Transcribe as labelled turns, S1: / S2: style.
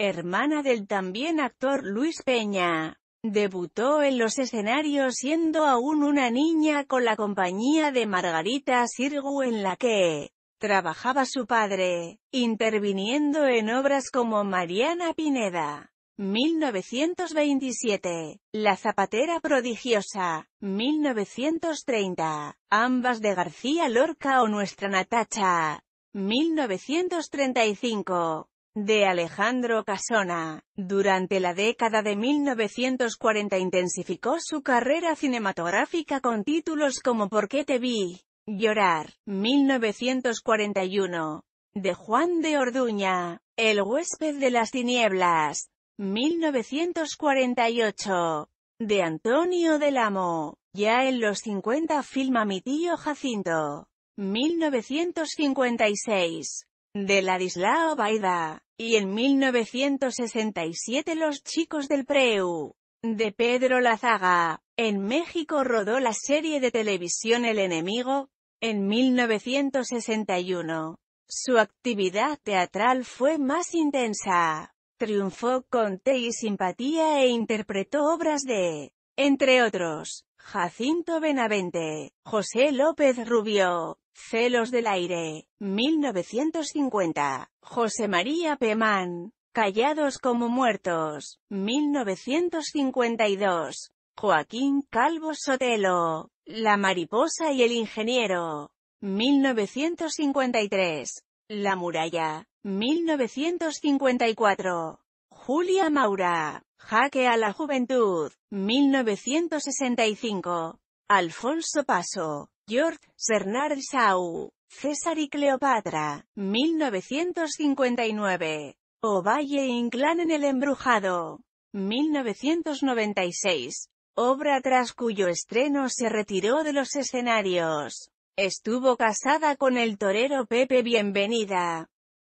S1: hermana del también actor Luis Peña. Debutó en los escenarios siendo aún una niña con la compañía de Margarita Sirgu en la que trabajaba su padre, interviniendo en obras como Mariana Pineda, 1927, La Zapatera Prodigiosa, 1930, ambas de García Lorca o Nuestra Natacha, 1935 de Alejandro Casona. Durante la década de 1940 intensificó su carrera cinematográfica con títulos como ¿Por qué te vi? Llorar, 1941, de Juan de Orduña, El huésped de las tinieblas, 1948, de Antonio del Amo, ya en los 50 filma Mi tío Jacinto, 1956, de Ladislao Baida, y en 1967 Los Chicos del Preu, de Pedro Lazaga. En México rodó la serie de televisión El Enemigo, en 1961. Su actividad teatral fue más intensa. Triunfó con té y Simpatía e interpretó obras de, entre otros, Jacinto Benavente, José López Rubio, Celos del aire, 1950. José María Pemán. Callados como muertos, 1952. Joaquín Calvo Sotelo. La mariposa y el ingeniero, 1953. La muralla, 1954. Julia Maura. Jaque a la juventud, 1965. Alfonso Paso, George, Bernard Shaw, César y Cleopatra, 1959. Ovalle Inclán en el Embrujado, 1996. Obra tras cuyo estreno se retiró de los escenarios. Estuvo casada con el torero Pepe Bienvenida.